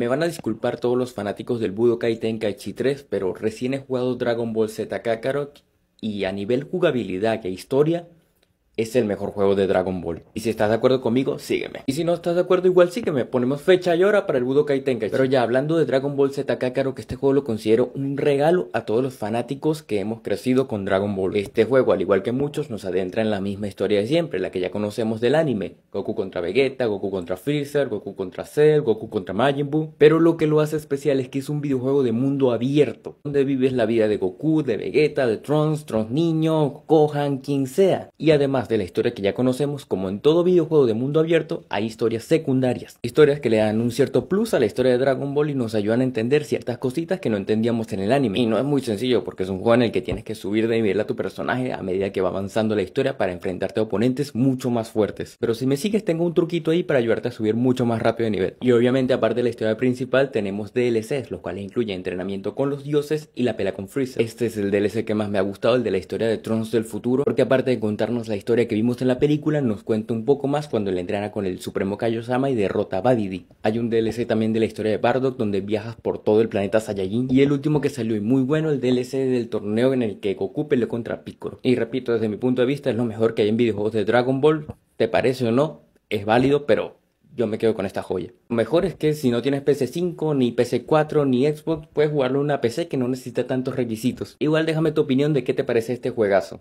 Me van a disculpar todos los fanáticos del Budokai Tenkaichi 3, pero recién he jugado Dragon Ball Z Kakarot y a nivel jugabilidad e historia es el mejor juego de Dragon Ball. Y si estás de acuerdo conmigo, sígueme. Y si no estás de acuerdo, igual sígueme. Ponemos fecha y hora para el Budokai Tenkaichi. Pero ya hablando de Dragon Ball Z Kakarot, que este juego lo considero un regalo a todos los fanáticos que hemos crecido con Dragon Ball. Este juego, al igual que muchos, nos adentra en la misma historia de siempre, la que ya conocemos del anime. Goku contra Vegeta, Goku contra Freezer, Goku contra Cell, Goku contra Majin Buu. Pero lo que lo hace especial es que es un videojuego de mundo abierto, donde vives la vida de Goku, de Vegeta, de Trunks, Trunks niño, Gohan, quien sea. Y además de la historia que ya conocemos, como en todo videojuego de mundo abierto, hay historias secundarias, historias que le dan un cierto plus a la historia de Dragon Ball y nos ayudan a entender ciertas cositas que no entendíamos en el anime. Y no es muy sencillo porque es un juego en el que tienes que subir de nivel a tu personaje a medida que va avanzando la historia para enfrentarte a oponentes mucho más fuertes. Pero si me sigues tengo un truquito ahí para ayudarte a subir mucho más rápido de nivel. Y obviamente aparte de la historia principal tenemos DLCs, los cuales incluyen entrenamiento con los dioses y la pelea con Freezer. Este es el DLC que más me ha gustado, el de la historia de Tronos del futuro, porque aparte de contarnos la historia que vimos en la película nos cuenta un poco más cuando le entrena con el Supremo Kaiosama y derrota a Badidi. Hay un DLC también de la historia de Bardock donde viajas por todo el planeta Saiyajin y el último que salió y muy bueno el DLC del torneo en el que Goku peleó contra Piccolo. Y repito, desde mi punto de vista es lo mejor que hay en videojuegos de Dragon Ball, te parece o no, es válido, pero yo me quedo con esta joya. Lo mejor es que si no tienes PC5, ni PC4, ni Xbox, puedes jugarlo en una PC que no necesita tantos requisitos. Igual déjame tu opinión de qué te parece este juegazo.